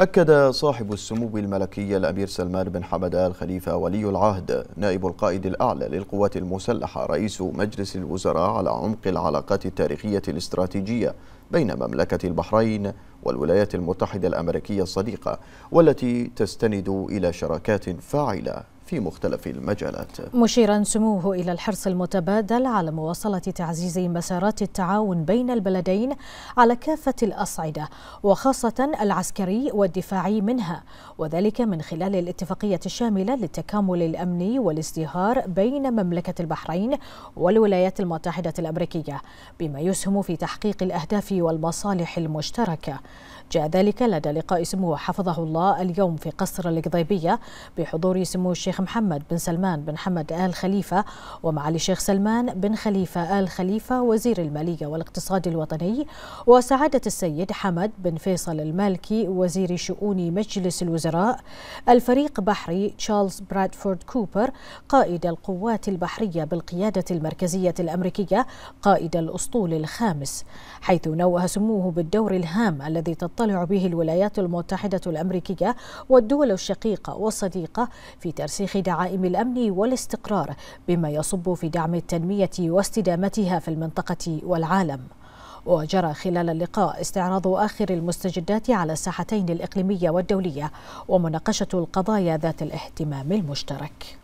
أكد صاحب السمو الملكي الأمير سلمان بن حمد آل خليفة ولي العهد نائب القائد الأعلى للقوات المسلحة رئيس مجلس الوزراء على عمق العلاقات التاريخية الاستراتيجية بين مملكة البحرين والولايات المتحدة الأمريكية الصديقة والتي تستند إلى شراكات فاعلة في مختلف المجالات مشيرا سموه إلى الحرص المتبادل على مواصلة تعزيز مسارات التعاون بين البلدين على كافة الأصعدة وخاصة العسكري والدفاعي منها وذلك من خلال الاتفاقية الشاملة للتكامل الأمني والازدهار بين مملكة البحرين والولايات المتحدة الأمريكية بما يسهم في تحقيق الأهداف والمصالح المشتركة جاء ذلك لدى لقاء سموه حفظه الله اليوم في قصر القضيبية بحضور سمو الشيخ الشيخ محمد بن سلمان بن حمد آل خليفة ومعالي الشيخ سلمان بن خليفة آل خليفة وزير المالية والاقتصاد الوطني وسعادة السيد حمد بن فيصل المالكي وزير شؤون مجلس الوزراء الفريق بحري تشارلز برادفورد كوبر قائد القوات البحرية بالقيادة المركزية الأمريكية قائد الأسطول الخامس حيث نوه سموه بالدور الهام الذي تطلع به الولايات المتحدة الأمريكية والدول الشقيقة والصديقة في ترسيخ تحقيق دعائم الأمن والاستقرار بما يصب في دعم التنمية واستدامتها في المنطقة والعالم وجرى خلال اللقاء استعراض آخر المستجدات على الساحتين الإقليمية والدولية ومناقشة القضايا ذات الاهتمام المشترك